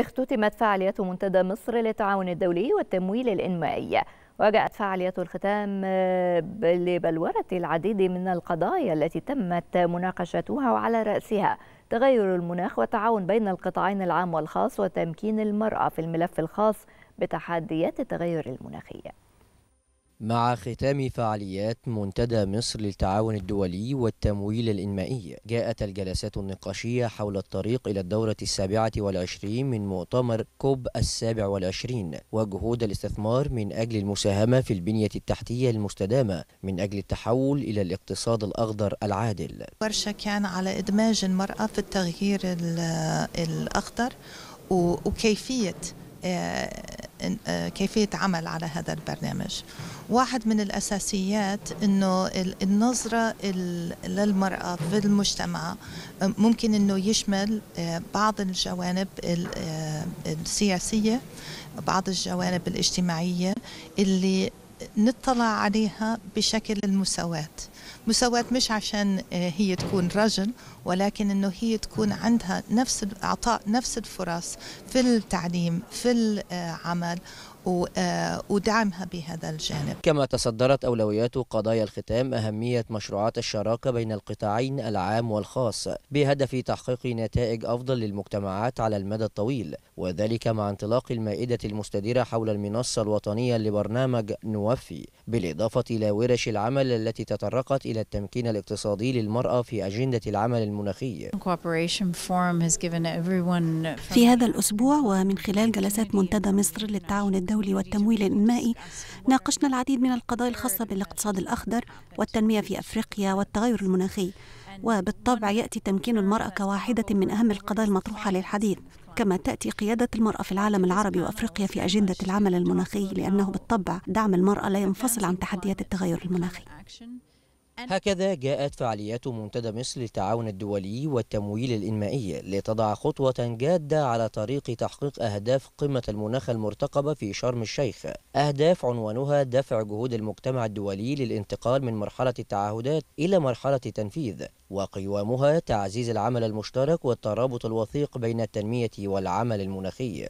اختتمت فعالية منتدى مصر للتعاون الدولي والتمويل الإنمائي وجاءت فعالية الختام لبلورة العديد من القضايا التي تمت مناقشتها وعلى رأسها تغير المناخ والتعاون بين القطاعين العام والخاص وتمكين المرأة في الملف الخاص بتحديات التغير المناخي مع ختام فعاليات منتدى مصر للتعاون الدولي والتمويل الإنمائي جاءت الجلسات النقاشية حول الطريق إلى الدورة السابعة والعشرين من مؤتمر كوب السابع والعشرين وجهود الاستثمار من أجل المساهمة في البنية التحتية المستدامة من أجل التحول إلى الاقتصاد الأخضر العادل ورشة كان على إدماج المرأة في التغيير الأخضر وكيفية آه، آه، كيفية عمل على هذا البرنامج واحد من الأساسيات أنه النظرة للمرأة في المجتمع آه، ممكن أنه يشمل آه، بعض الجوانب السياسية بعض الجوانب الاجتماعية اللي نطلع عليها بشكل المساواة مساواة مش عشان آه، هي تكون رجل ولكن انه هي تكون عندها نفس اعطاء نفس الفرص في التعليم في العمل آه، آه، ودعمها بهذا الجانب كما تصدرت أولويات قضايا الختام أهمية مشروعات الشراكة بين القطاعين العام والخاص بهدف تحقيق نتائج أفضل للمجتمعات على المدى الطويل وذلك مع انطلاق المائدة المستديرة حول المنصة الوطنية لبرنامج نوفي بالإضافة إلى ورش العمل التي تطرقت إلى التمكين الاقتصادي للمرأة في أجندة العمل المناخي في هذا الأسبوع ومن خلال جلسات منتدى مصر للتعاون الدولي والتمويل الإنمائي ناقشنا العديد من القضايا الخاصة بالاقتصاد الأخضر والتنمية في أفريقيا والتغير المناخي وبالطبع يأتي تمكين المرأة كواحدة من أهم القضايا المطروحة للحديث كما تأتي قيادة المرأة في العالم العربي وأفريقيا في أجندة العمل المناخي لأنه بالطبع دعم المرأة لا ينفصل عن تحديات التغير المناخي هكذا جاءت فعاليات منتدى مصر للتعاون الدولي والتمويل الإنمائي لتضع خطوة جادة على طريق تحقيق أهداف قمة المناخ المرتقبة في شرم الشيخ أهداف عنوانها دفع جهود المجتمع الدولي للانتقال من مرحلة التعهدات إلى مرحلة التنفيذ وقوامها تعزيز العمل المشترك والترابط الوثيق بين التنمية والعمل المناخي